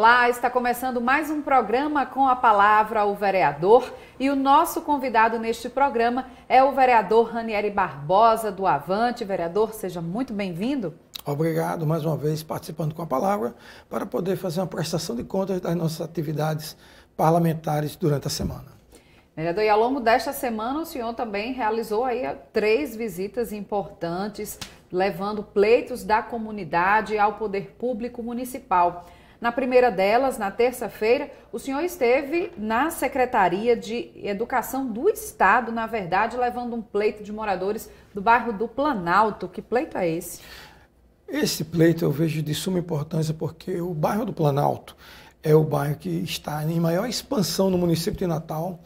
Lá está começando mais um programa com a palavra o vereador e o nosso convidado neste programa é o vereador Ranieri Barbosa do Avante. Vereador, seja muito bem-vindo. Obrigado mais uma vez participando com a palavra para poder fazer uma prestação de contas das nossas atividades parlamentares durante a semana. Vereador, e ao longo desta semana o senhor também realizou aí eh, três visitas importantes, levando pleitos da comunidade ao poder público municipal. Na primeira delas, na terça-feira, o senhor esteve na Secretaria de Educação do Estado, na verdade, levando um pleito de moradores do bairro do Planalto. Que pleito é esse? Esse pleito eu vejo de suma importância porque o bairro do Planalto é o bairro que está em maior expansão no município de Natal.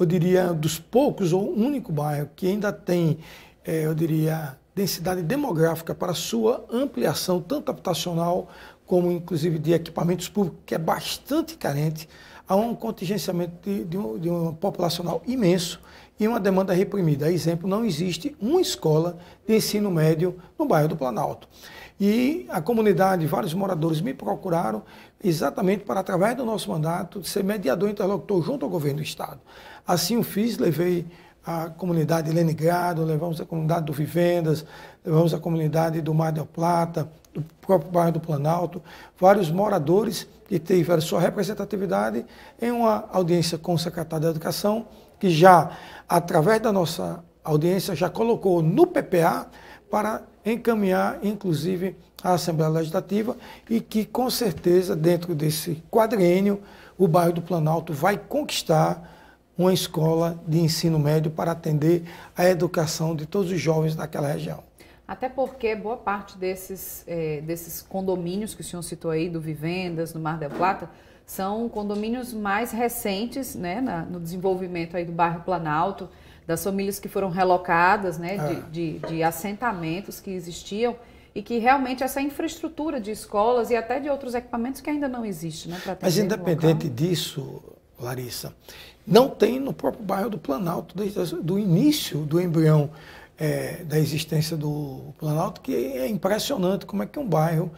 Eu diria dos poucos ou único bairro que ainda tem, eh, eu diria, densidade demográfica para sua ampliação, tanto habitacional como inclusive de equipamentos públicos, que é bastante carente, há um contingenciamento de, de, um, de um populacional imenso e uma demanda reprimida. A exemplo, não existe uma escola de ensino médio no bairro do Planalto. E a comunidade, vários moradores me procuraram exatamente para, através do nosso mandato, ser mediador interlocutor junto ao governo do Estado. Assim o fiz, levei a comunidade Leningrado, levamos a comunidade do Vivendas, levamos a comunidade do Mar del Plata, do próprio bairro do Planalto, vários moradores que tiveram sua representatividade em uma audiência com o secretário da Educação, que já, através da nossa audiência, já colocou no PPA para encaminhar, inclusive, à Assembleia Legislativa e que, com certeza, dentro desse quadrênio, o bairro do Planalto vai conquistar uma escola de ensino médio para atender a educação de todos os jovens daquela região. Até porque boa parte desses, é, desses condomínios que o senhor citou aí, do Vivendas, no Mar del Plata, são condomínios mais recentes né, na, no desenvolvimento aí do bairro Planalto, das famílias que foram relocadas né, de, ah. de, de assentamentos que existiam e que realmente essa infraestrutura de escolas e até de outros equipamentos que ainda não existe. Né, Mas independente local. disso, Larissa. Não tem no próprio bairro do Planalto, desde do início do embrião é, da existência do Planalto, que é impressionante como é que um bairro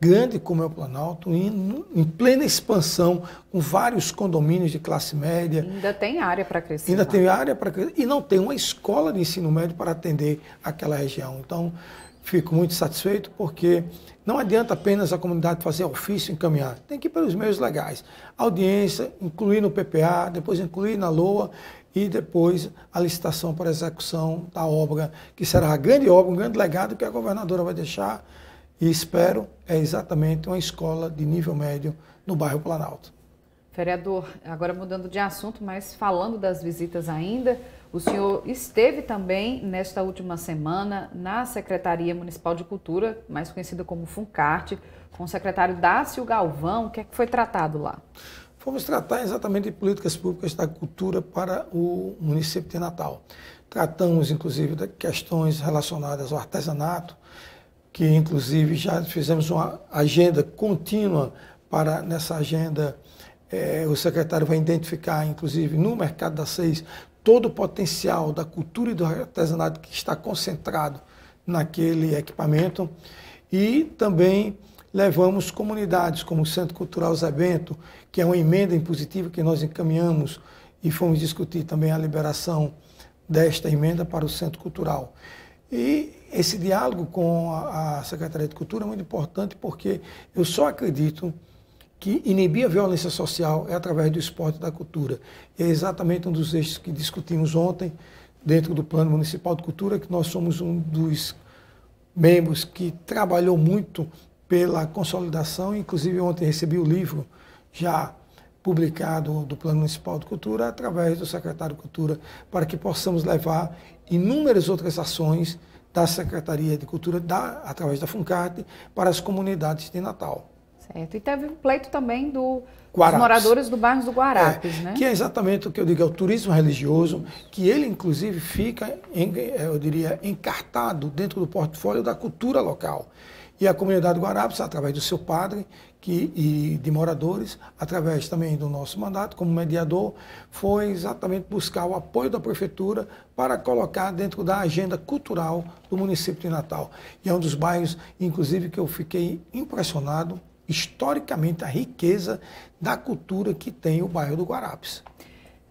grande como é o Planalto, em, em, plena expansão, com vários condomínios de classe média. Ainda tem área para crescer. Ainda tem área para crescer. E não tem uma escola de ensino médio para atender aquela região. Então, fico muito satisfeito porque não adianta apenas a comunidade fazer ofício e encaminhar, tem que ir pelos meios legais. Audiência, incluir no PPA, depois incluir na LOA e depois a licitação para execução da obra, que será a grande obra, um grande legado que a governadora vai deixar e espero é exatamente uma escola de nível médio no bairro Planalto. Vereador, agora mudando de assunto, mas falando das visitas ainda, o senhor esteve também nesta última semana na Secretaria Municipal de Cultura, mais conhecida como FUNCART, com o secretário Dácio Galvão. O que, é que foi tratado lá? Fomos tratar exatamente de políticas públicas da cultura para o município de Natal. Tratamos, inclusive, de questões relacionadas ao artesanato, que, inclusive, já fizemos uma agenda contínua para, nessa agenda, é, o secretário vai identificar, inclusive, no mercado da seis, todo o potencial da cultura e do artesanato que está concentrado naquele equipamento. E também levamos comunidades como o Centro Cultural Zabento, que é uma emenda impositiva que nós encaminhamos e fomos discutir também a liberação desta emenda para o Centro Cultural. E esse diálogo com a Secretaria de Cultura é muito importante porque eu só acredito que inibir a violência social é através do esporte e da cultura. E é exatamente um dos eixos que discutimos ontem, dentro do Plano Municipal de Cultura, que nós somos um dos membros que trabalhou muito pela consolidação. Inclusive, ontem recebi o livro já publicado do Plano Municipal de Cultura, através do secretário de Cultura, para que possamos levar inúmeras outras ações da Secretaria de Cultura, da, através da FUNCART, para as comunidades de Natal. Certo. E teve um pleito também do, dos moradores do bairro do Guarapes, é, né? Que é exatamente o que eu digo, é o turismo religioso, que ele inclusive fica, em, é, eu diria, encartado dentro do portfólio da cultura local. E a comunidade Guarapes, através do seu padre que, e de moradores, através também do nosso mandato como mediador, foi exatamente buscar o apoio da prefeitura para colocar dentro da agenda cultural do município de Natal. E é um dos bairros, inclusive, que eu fiquei impressionado historicamente a riqueza da cultura que tem o bairro do Guarapes.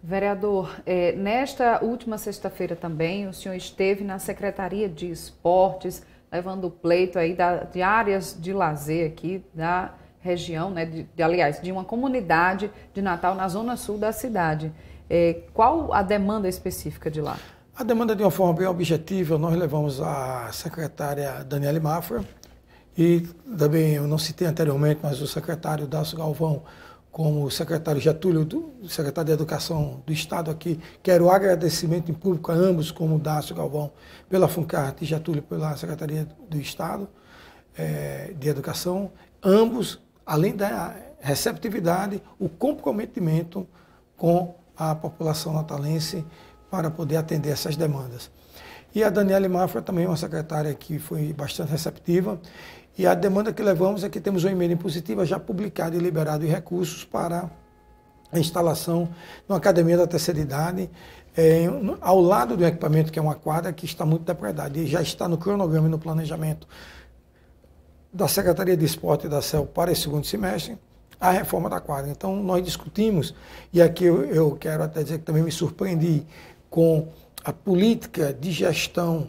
Vereador, é, nesta última sexta-feira também o senhor esteve na Secretaria de Esportes, levando o pleito aí da, de áreas de lazer aqui da região, né, de, de, aliás, de uma comunidade de Natal na zona sul da cidade. É, qual a demanda específica de lá? A demanda, de uma forma bem objetiva, nós levamos à secretária Daniela Mafra, e também, eu não citei anteriormente, mas o secretário Dácio Galvão, como o secretário Getúlio, do, secretário de Educação do Estado aqui, quero agradecimento em público a ambos, como o Dácio Galvão pela FUNCART e Getúlio pela Secretaria do Estado é, de Educação, ambos, além da receptividade, o comprometimento com a população natalense para poder atender essas demandas. E a Daniela Mafra também é uma secretária que foi bastante receptiva e a demanda que levamos é que temos uma emenda impositiva já publicada e liberada em recursos para a instalação de uma academia da terceira idade é, ao lado do equipamento, que é uma quadra que está muito depredada e já está no cronograma e no planejamento da Secretaria de Esporte e da CEL para esse segundo semestre, a reforma da quadra. Então, nós discutimos, e aqui eu, eu quero até dizer que também me surpreendi com a política de gestão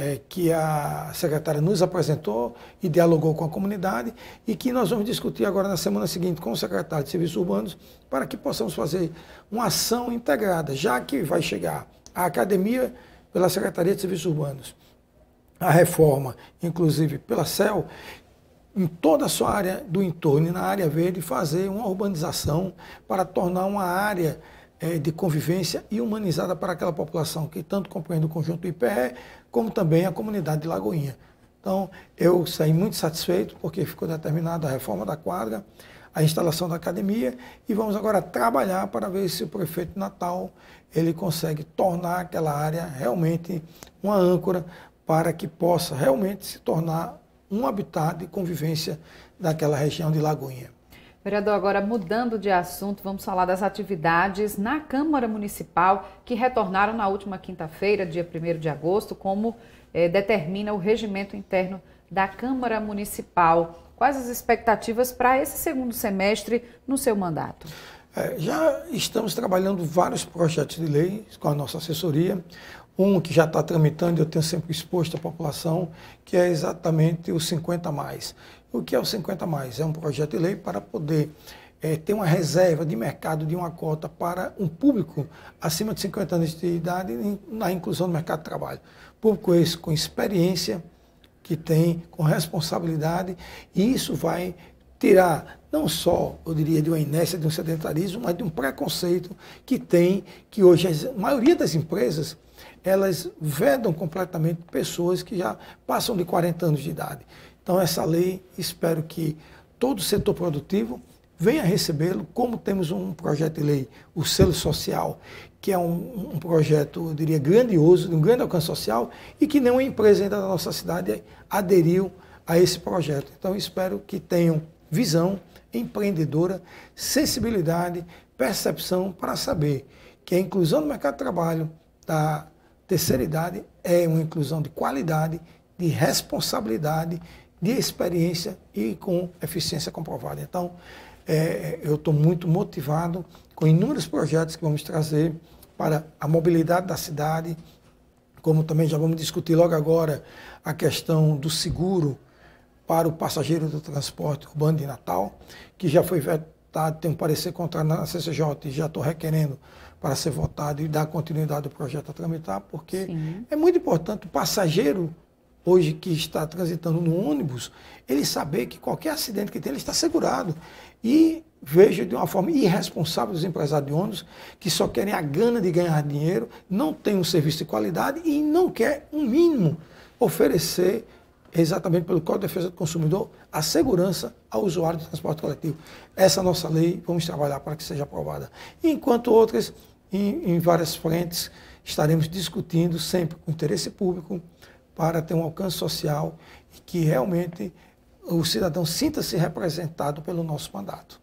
é, que a secretária nos apresentou e dialogou com a comunidade e que nós vamos discutir agora na semana seguinte com o secretário de Serviços Urbanos para que possamos fazer uma ação integrada, já que vai chegar a academia pela Secretaria de Serviços Urbanos, a reforma, inclusive pela CEL, em toda a sua área do entorno e na área verde, fazer uma urbanização para tornar uma área é, de convivência e humanizada para aquela população, que tanto compreende o conjunto do IPR, como também a comunidade de Lagoinha. Então, eu saí muito satisfeito, porque ficou determinada a reforma da quadra, a instalação da academia, e vamos agora trabalhar para ver se o prefeito Natal ele consegue tornar aquela área realmente uma âncora para que possa realmente se tornar um habitat de convivência daquela região de Lagoinha. Vereador, agora mudando de assunto, vamos falar das atividades na Câmara Municipal que retornaram na última quinta-feira, dia 1 de agosto, como eh, determina o regimento interno da Câmara Municipal. Quais as expectativas para esse segundo semestre no seu mandato? É, já estamos trabalhando vários projetos de lei com a nossa assessoria. Um que já está tramitando, eu tenho sempre exposto à população, que é exatamente o 50 mais, o que é o 50 mais? É um projeto de lei para poder é, ter uma reserva de mercado de uma cota para um público acima de 50 anos de idade na inclusão do mercado de trabalho. Público esse com experiência, que tem, com responsabilidade, e isso vai tirar não só, eu diria, de uma inércia, de um sedentarismo, mas de um preconceito que tem, que hoje a maioria das empresas, elas vedam completamente pessoas que já passam de 40 anos de idade. Então, essa lei, espero que todo o setor produtivo venha recebê-lo, como temos um projeto de lei, o selo social, que é um, um, projeto, eu diria, grandioso, de um grande alcance social, e que nenhuma empresa ainda da nossa cidade aderiu a esse projeto. Então, espero que tenham visão empreendedora, sensibilidade, percepção para saber que a inclusão no mercado de trabalho da terceira idade é uma inclusão de qualidade, de responsabilidade de experiência e com eficiência comprovada. Então, é, é, eu estou muito motivado com inúmeros projetos que vamos trazer para a mobilidade da cidade, como também já vamos discutir logo agora a questão do seguro para o passageiro do transporte urbano de Natal, que já foi vetado, tem um parecer contrário na CCJ e já estou requerendo para ser votado e dar continuidade ao projeto a tramitar, porque Sim. é muito importante o passageiro hoje que está transitando no ônibus, ele saber que qualquer acidente que tem, ele está segurado. E vejo de uma forma irresponsável os empresários de ônibus que só querem a gana de ganhar dinheiro, não tem um serviço de qualidade e não quer um mínimo oferecer exatamente pelo Código de Defesa do Consumidor a segurança ao usuário de transporte coletivo. Essa nossa lei vamos trabalhar para que seja aprovada. Enquanto outras em, em várias frentes estaremos discutindo sempre com interesse público, para ter um alcance social e que realmente o cidadão sinta-se representado pelo nosso mandato.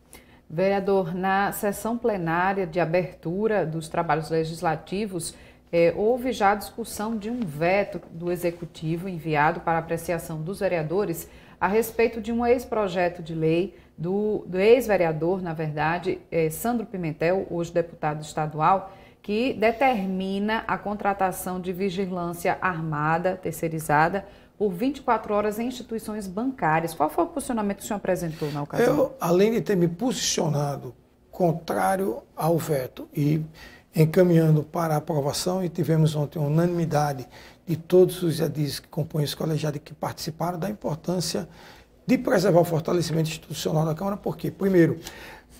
Vereador, na sessão plenária de abertura dos trabalhos legislativos, é, houve já discussão de um veto do executivo enviado para apreciação dos vereadores a respeito de um ex-projeto de lei do, do ex-vereador, na verdade, é, Sandro Pimentel, hoje deputado estadual, que determina a contratação de vigilância armada terceirizada por 24 horas em instituições bancárias. Qual foi o posicionamento que o senhor apresentou na ocasião? Eu, além de ter me posicionado contrário ao veto e encaminhando para a aprovação, e tivemos ontem unanimidade de todos os edis que compõem esse colegiado e que participaram da importância de preservar o fortalecimento institucional da Câmara, porque, primeiro,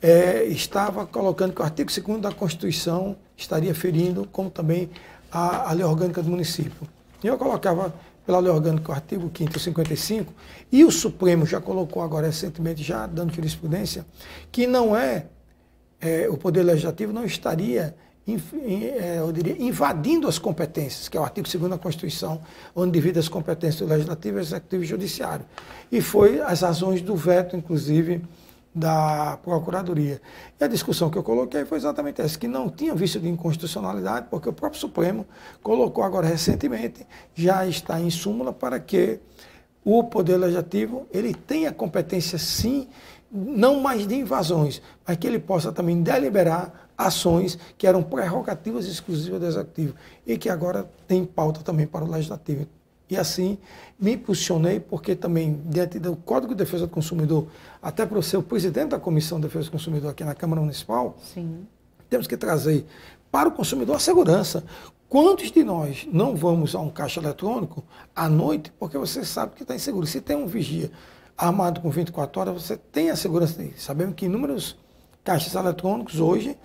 é, estava colocando que o artigo 2 da Constituição estaria ferindo, como também a, a lei orgânica do município. E eu colocava pela lei orgânica o artigo 5 55, e o Supremo já colocou agora recentemente, já dando jurisprudência, que não é, é o Poder Legislativo não estaria é, eu diria, invadindo as competências, que é o artigo 2 da Constituição, onde divide as competências do Legislativo, Executivo e Judiciário. E foi as razões do veto, inclusive, da Procuradoria. E a discussão que eu coloquei foi exatamente essa, que não tinha visto de inconstitucionalidade, porque o próprio Supremo colocou agora recentemente, já está em súmula para que o Poder Legislativo ele tenha competência sim, não mais de invasões, mas que ele possa também deliberar ações que eram prerrogativas exclusivas do Executivo e que agora tem pauta também para o Legislativo. E assim me impulsionei porque também, diante do Código de Defesa do Consumidor, até para ser o presidente da Comissão de Defesa do Consumidor aqui na Câmara Municipal, Sim. temos que trazer para o consumidor a segurança. Quantos de nós não vamos a um caixa eletrônico à noite porque você sabe que está inseguro? Se tem um vigia armado com 24 horas, você tem a segurança Sabemos que inúmeros caixas eletrônicos hoje,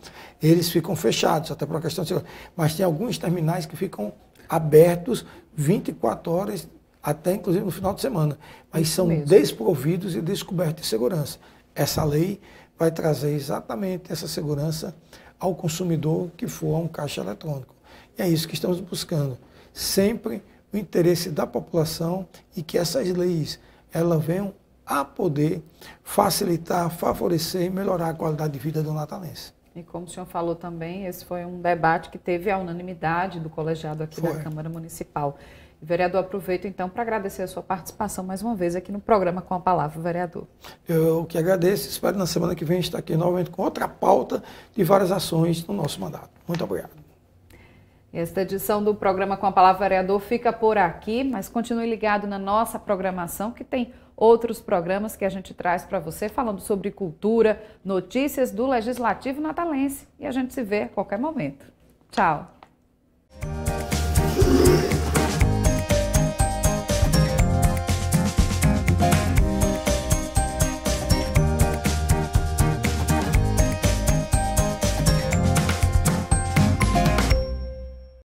eles ficam fechados, até por uma questão de segurança. Mas tem alguns terminais que ficam abertos 24 horas, até inclusive no final de semana. Mas Isso são mesmo. desprovidos e descobertos de segurança. Essa lei vai trazer exatamente essa segurança ao consumidor que for a um caixa eletrônico. E é isso que estamos buscando. Sempre o interesse da população e que essas leis elas venham a poder facilitar, favorecer e melhorar a qualidade de vida do natalense. E como o senhor falou também, esse foi um debate que teve a unanimidade do colegiado aqui foi. da Câmara Municipal. Vereador, aproveito então para agradecer a sua participação mais uma vez aqui no programa com a palavra, vereador. Eu que agradeço, espero na semana que vem estar aqui novamente com outra pauta de várias ações no nosso mandato. Muito obrigado. Esta edição do programa com a palavra vereador fica por aqui, mas continue ligado na nossa programação que tem outros programas que a gente traz para você falando sobre cultura, notícias do Legislativo Natalense. E a gente se vê a qualquer momento. Tchau!